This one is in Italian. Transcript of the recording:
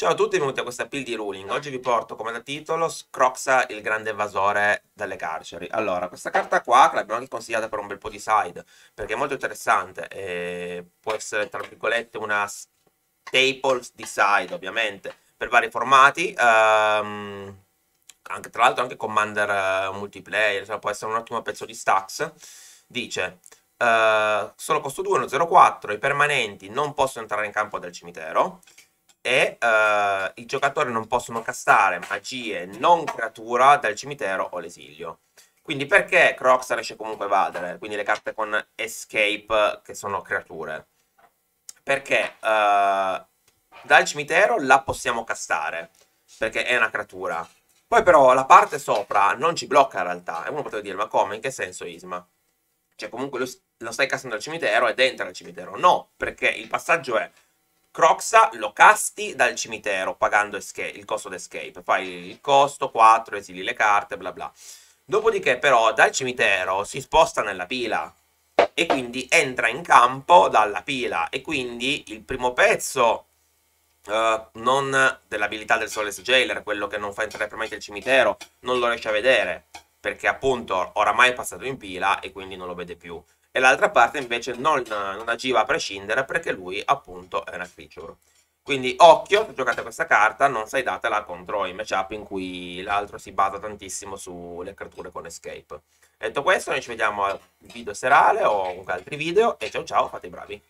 Ciao a tutti e benvenuti a questa pill di ruling. Oggi vi porto come da titolo Scroxa il grande evasore dalle carceri. Allora, questa carta qua che l'abbiamo anche consigliata per un bel po' di side, perché è molto interessante e può essere tra virgolette una staple di side, ovviamente, per vari formati. Um, anche, tra l'altro anche Commander uh, multiplayer, cioè può essere un ottimo pezzo di stacks. Dice uh, solo costo 2, 1, 0, 4, i permanenti non possono entrare in campo dal cimitero e uh, eh, i giocatori non possono castare magie non creatura dal cimitero o l'esilio. Quindi perché Croxa riesce comunque a evadere? Quindi le carte con escape che sono creature. Perché uh, dal cimitero la possiamo castare, perché è una creatura. Poi però la parte sopra non ci blocca in realtà. E uno potrebbe dire, ma come? In che senso Isma? Cioè comunque lo stai castando dal cimitero ed entra dal cimitero. No, perché il passaggio è Croxa lo casti dal cimitero pagando il costo d'escape. Fai il costo 4, esili le carte, bla bla. Dopodiché però dal cimitero si sposta nella pila e quindi entra in campo dalla pila e quindi il primo pezzo uh, non dell'abilità del Soles Jailer, quello che non fa entrare permanente il cimitero, non lo riesce a vedere perché appunto oramai è passato in pila e quindi non lo vede più e l'altra parte invece non, non, agiva a prescindere perché lui appunto è una creature. Quindi occhio, se giocate questa carta non sai datela contro i matchup in cui l'altro si basa tantissimo sulle creature con escape. Detto questo, noi ci vediamo al video serale o con altri video e ciao ciao, fate i bravi.